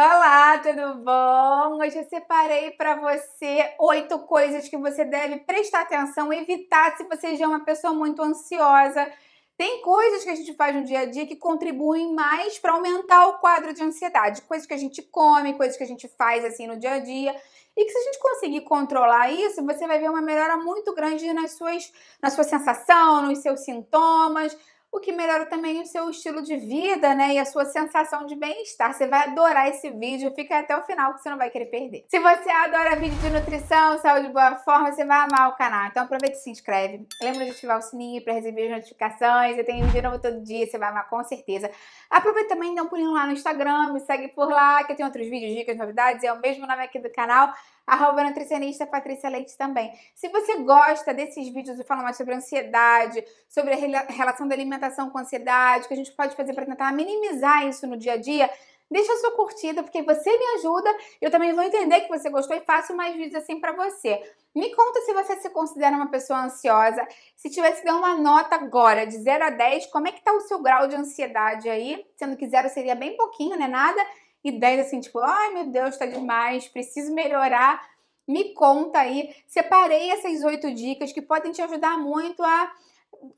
Olá, tudo bom? Hoje eu separei para você oito coisas que você deve prestar atenção, evitar se você já é uma pessoa muito ansiosa. Tem coisas que a gente faz no dia a dia que contribuem mais para aumentar o quadro de ansiedade, coisas que a gente come, coisas que a gente faz assim no dia a dia. E que se a gente conseguir controlar isso, você vai ver uma melhora muito grande nas suas, na sua sensação, nos seus sintomas o que melhora também o seu estilo de vida, né? E a sua sensação de bem-estar. Você vai adorar esse vídeo, fica até o final que você não vai querer perder. Se você adora vídeo de nutrição, saúde boa forma, você vai amar o canal. Então aproveita e se inscreve. Lembra de ativar o sininho para receber as notificações. Eu tenho vídeo novo todo dia, você vai amar com certeza. Aproveita também e dá um pulinho lá no Instagram, me segue por lá, que eu tenho outros vídeos, dicas, novidades. É o mesmo nome aqui do canal arroba nutricionista Patrícia Leite também. Se você gosta desses vídeos de falar mais sobre ansiedade, sobre a relação da alimentação com a ansiedade, que a gente pode fazer para tentar minimizar isso no dia a dia, deixa sua curtida, porque você me ajuda, eu também vou entender que você gostou e faço mais vídeos assim para você. Me conta se você se considera uma pessoa ansiosa, se tivesse dar uma nota agora de 0 a 10, como é que está o seu grau de ansiedade aí? Sendo que 0 seria bem pouquinho, né, nada? e 10 assim, tipo, ai meu Deus, tá demais, preciso melhorar, me conta aí. Separei essas oito dicas que podem te ajudar muito a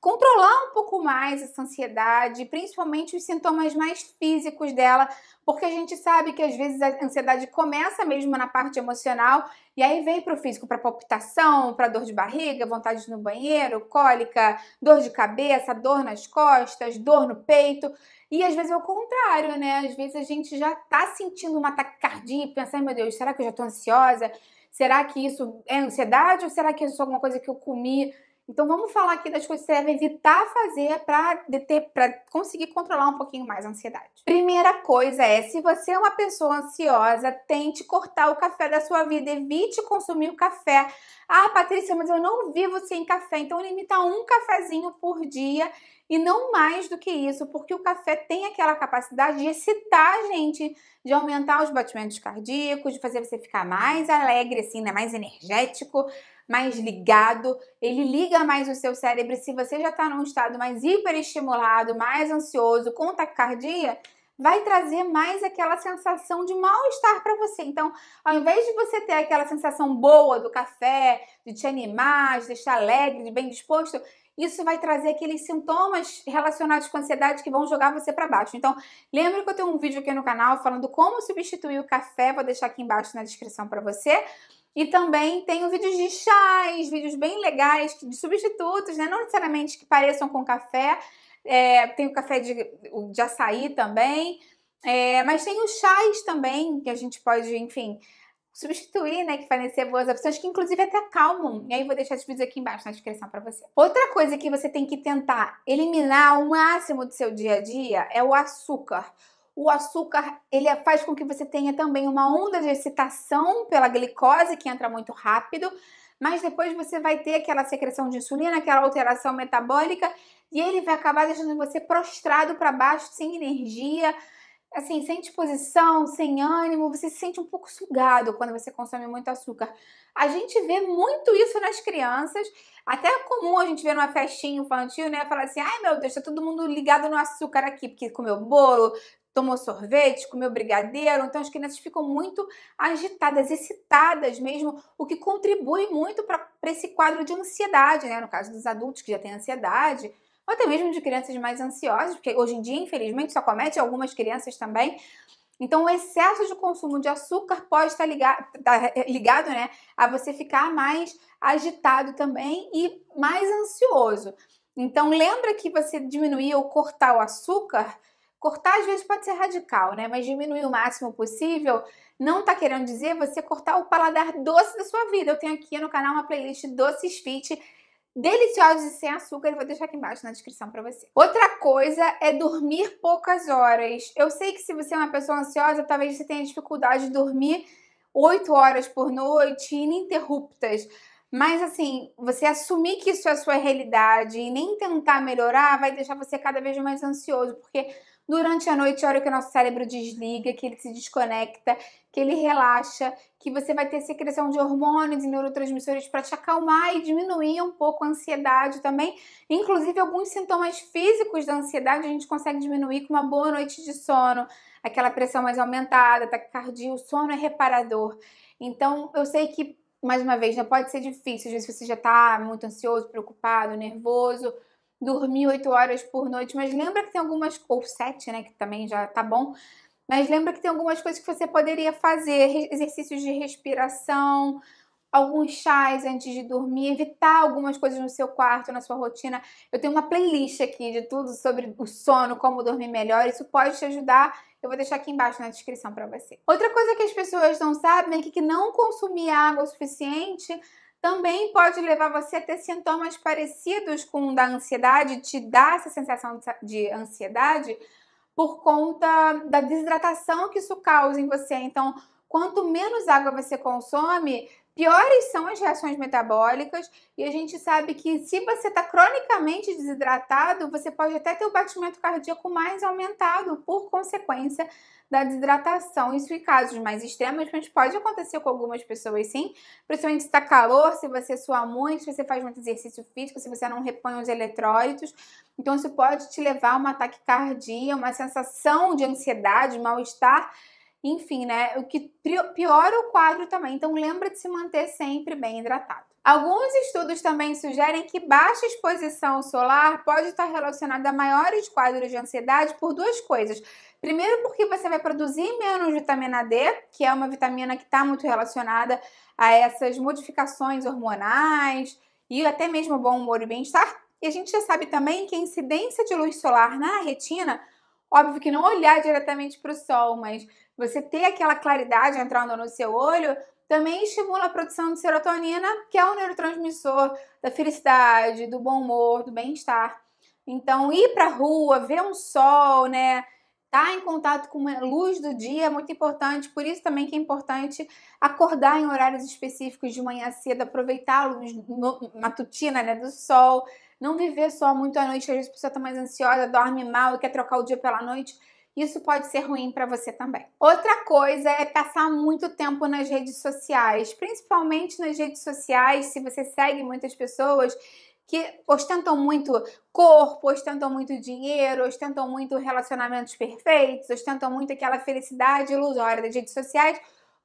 controlar um pouco mais essa ansiedade, principalmente os sintomas mais físicos dela, porque a gente sabe que às vezes a ansiedade começa mesmo na parte emocional e aí vem para o físico, para palpitação, para dor de barriga, vontade de ir no banheiro, cólica, dor de cabeça, dor nas costas, dor no peito. E às vezes é o contrário, né? Às vezes a gente já está sentindo uma taquicardia e pensa, meu Deus, será que eu já estou ansiosa? Será que isso é ansiedade ou será que isso é alguma coisa que eu comi? Então vamos falar aqui das coisas que você deve evitar tá fazer para conseguir controlar um pouquinho mais a ansiedade. Primeira coisa é, se você é uma pessoa ansiosa, tente cortar o café da sua vida, evite consumir o café. Ah, Patrícia, mas eu não vivo sem café, então limita um cafezinho por dia e não mais do que isso, porque o café tem aquela capacidade de excitar a gente, de aumentar os batimentos cardíacos, de fazer você ficar mais alegre, assim, né? mais energético, mais ligado. Ele liga mais o seu cérebro. Se você já está num estado mais hiperestimulado, mais ansioso, com taquicardia, vai trazer mais aquela sensação de mal-estar para você. Então, ao invés de você ter aquela sensação boa do café, de te animar, de estar alegre, de bem disposto, isso vai trazer aqueles sintomas relacionados com ansiedade que vão jogar você para baixo. Então, lembra que eu tenho um vídeo aqui no canal falando como substituir o café, vou deixar aqui embaixo na descrição para você. E também tenho vídeos de chás, vídeos bem legais de substitutos, né? Não necessariamente que pareçam com café. É, tem o café de, de açaí também. É, mas tem os chás também, que a gente pode, enfim, substituir, né, que fornecer boas opções, que inclusive até acalmam. E aí vou deixar esses vídeos aqui embaixo na descrição para você. Outra coisa que você tem que tentar eliminar ao máximo do seu dia a dia é o açúcar. O açúcar, ele faz com que você tenha também uma onda de excitação pela glicose, que entra muito rápido, mas depois você vai ter aquela secreção de insulina, aquela alteração metabólica, e ele vai acabar deixando você prostrado para baixo, sem energia, assim, sem disposição, sem ânimo, você se sente um pouco sugado quando você consome muito açúcar. A gente vê muito isso nas crianças, até é comum a gente ver numa festinha infantil, né, falar assim, ai meu Deus, tá todo mundo ligado no açúcar aqui, porque comeu bolo, tomou sorvete, comeu brigadeiro, então as crianças ficam muito agitadas, excitadas mesmo, o que contribui muito para esse quadro de ansiedade, né, no caso dos adultos que já têm ansiedade, ou até mesmo de crianças mais ansiosas, porque hoje em dia, infelizmente, só comete algumas crianças também. Então, o excesso de consumo de açúcar pode estar ligado, tá eh, ligado né, a você ficar mais agitado também e mais ansioso. Então, lembra que você diminuir ou cortar o açúcar Cortar às vezes pode ser radical, né? Mas diminuir o máximo possível não tá querendo dizer você cortar o paladar doce da sua vida. Eu tenho aqui no canal uma playlist Doces Fit deliciosos e sem açúcar, eu vou deixar aqui embaixo na descrição para você. Outra coisa é dormir poucas horas. Eu sei que se você é uma pessoa ansiosa, talvez você tenha dificuldade de dormir 8 horas por noite ininterruptas. Mas assim, você assumir que isso é a sua realidade e nem tentar melhorar vai deixar você cada vez mais ansioso, porque Durante a noite a hora que o nosso cérebro desliga, que ele se desconecta, que ele relaxa, que você vai ter secreção de hormônios e neurotransmissores para te acalmar e diminuir um pouco a ansiedade também. Inclusive, alguns sintomas físicos da ansiedade a gente consegue diminuir com uma boa noite de sono, aquela pressão mais aumentada, taquicardia, o sono é reparador. Então, eu sei que, mais uma vez, né, pode ser difícil, às vezes você já está muito ansioso, preocupado, nervoso dormir 8 horas por noite, mas lembra que tem algumas, ou né, que também já tá bom, mas lembra que tem algumas coisas que você poderia fazer, exercícios de respiração, alguns chás antes de dormir, evitar algumas coisas no seu quarto, na sua rotina. Eu tenho uma playlist aqui de tudo sobre o sono, como dormir melhor, isso pode te ajudar. Eu vou deixar aqui embaixo na descrição para você. Outra coisa que as pessoas não sabem é que não consumir água o suficiente também pode levar você a ter sintomas parecidos com o da ansiedade, te dar essa sensação de ansiedade por conta da desidratação que isso causa em você. Então, quanto menos água você consome, piores são as reações metabólicas. E a gente sabe que se você está cronicamente desidratado, você pode até ter o batimento cardíaco mais aumentado por consequência da desidratação. Isso em casos mais extremos, mas pode acontecer com algumas pessoas sim, principalmente se está calor, se você sua muito, se você faz muito exercício físico, se você não repõe os eletrólitos. Então, isso pode te levar a uma taquicardia, uma sensação de ansiedade, mal-estar enfim, né? O que piora o quadro também. Então, lembra de se manter sempre bem hidratado. Alguns estudos também sugerem que baixa exposição solar pode estar relacionada a maiores quadros de ansiedade por duas coisas. Primeiro, porque você vai produzir menos vitamina D, que é uma vitamina que está muito relacionada a essas modificações hormonais e até mesmo bom humor e bem-estar. E a gente já sabe também que a incidência de luz solar na retina, óbvio que não olhar diretamente para o sol, mas você ter aquela claridade entrando no seu olho também estimula a produção de serotonina, que é o um neurotransmissor da felicidade, do bom humor, do bem-estar. Então, ir para a rua, ver um sol, né? Estar tá em contato com a luz do dia é muito importante, por isso também que é importante acordar em horários específicos de manhã cedo, aproveitar a luz matutina né, do sol, não viver só muito à noite, às vezes a pessoa está mais ansiosa, dorme mal e quer trocar o dia pela noite isso pode ser ruim para você também. Outra coisa é passar muito tempo nas redes sociais, principalmente nas redes sociais, se você segue muitas pessoas que ostentam muito corpo, ostentam muito dinheiro, ostentam muito relacionamentos perfeitos, ostentam muito aquela felicidade ilusória das redes sociais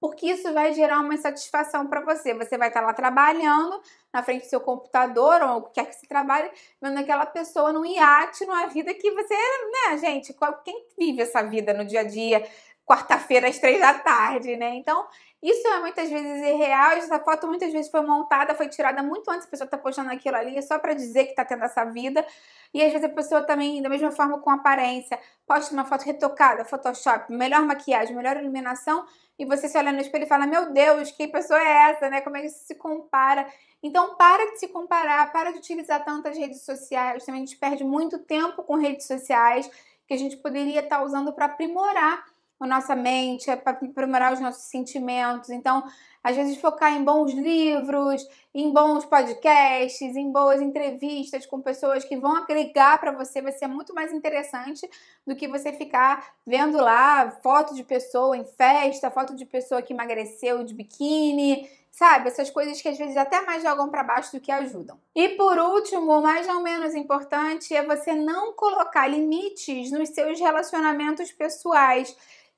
porque isso vai gerar uma satisfação para você. Você vai estar tá lá trabalhando na frente do seu computador ou o que quer que você trabalhe, vendo aquela pessoa num iate, numa vida que você, né, gente, quem vive essa vida no dia a dia quarta-feira às três da tarde, né? Então, isso é muitas vezes irreal. Essa foto muitas vezes foi montada, foi tirada muito antes a pessoa tá postando aquilo ali, só para dizer que tá tendo essa vida. E às vezes a pessoa também, da mesma forma com aparência, posta uma foto retocada, Photoshop, melhor maquiagem, melhor iluminação, e você se olha no espelho e fala: Meu Deus, que pessoa é essa, né? Como é que isso se compara? Então, para de se comparar, para de utilizar tantas redes sociais. Também a gente perde muito tempo com redes sociais que a gente poderia estar tá usando para aprimorar a nossa mente, é para aprimorar os nossos sentimentos. Então, às vezes, focar em bons livros, em bons podcasts, em boas entrevistas com pessoas que vão agregar para você vai ser muito mais interessante do que você ficar vendo lá foto de pessoa em festa, foto de pessoa que emagreceu de biquíni. Sabe, essas coisas que às vezes até mais jogam para baixo do que ajudam. E por último, mas não menos importante, é você não colocar limites nos seus relacionamentos pessoais.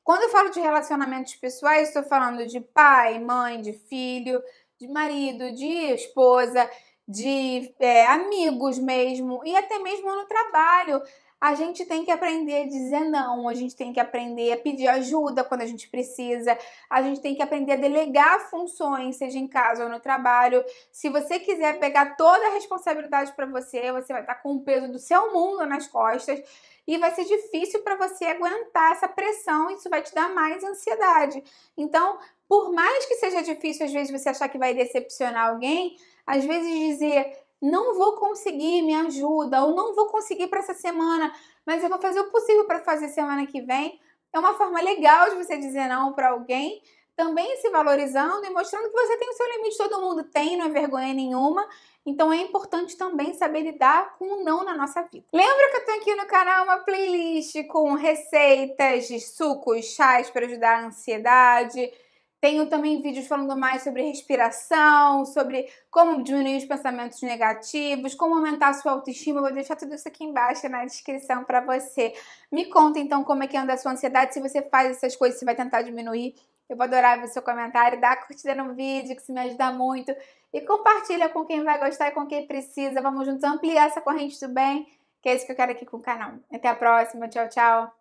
Quando eu falo de relacionamentos pessoais, estou falando de pai, mãe, de filho, de marido, de esposa, de é, amigos mesmo e até mesmo no trabalho a gente tem que aprender a dizer não, a gente tem que aprender a pedir ajuda quando a gente precisa, a gente tem que aprender a delegar funções, seja em casa ou no trabalho. Se você quiser pegar toda a responsabilidade para você, você vai estar com o peso do seu mundo nas costas e vai ser difícil para você aguentar essa pressão, isso vai te dar mais ansiedade. Então, por mais que seja difícil às vezes você achar que vai decepcionar alguém, às vezes dizer não vou conseguir, me ajuda, ou não vou conseguir para essa semana, mas eu vou fazer o possível para fazer semana que vem. É uma forma legal de você dizer não para alguém, também se valorizando e mostrando que você tem o seu limite, todo mundo tem, não é vergonha nenhuma. Então é importante também saber lidar com o não na nossa vida. Lembra que eu tenho aqui no canal uma playlist com receitas de sucos, chás para ajudar a ansiedade, tenho também vídeos falando mais sobre respiração, sobre como diminuir os pensamentos negativos, como aumentar a sua autoestima. vou deixar tudo isso aqui embaixo na descrição para você. Me conta então como é que anda a sua ansiedade, se você faz essas coisas, se vai tentar diminuir. Eu vou adorar ver seu comentário, dá curtida no vídeo, que isso me ajuda muito. E compartilha com quem vai gostar e com quem precisa. Vamos juntos ampliar essa corrente do bem, que é isso que eu quero aqui com o canal. Até a próxima, tchau, tchau.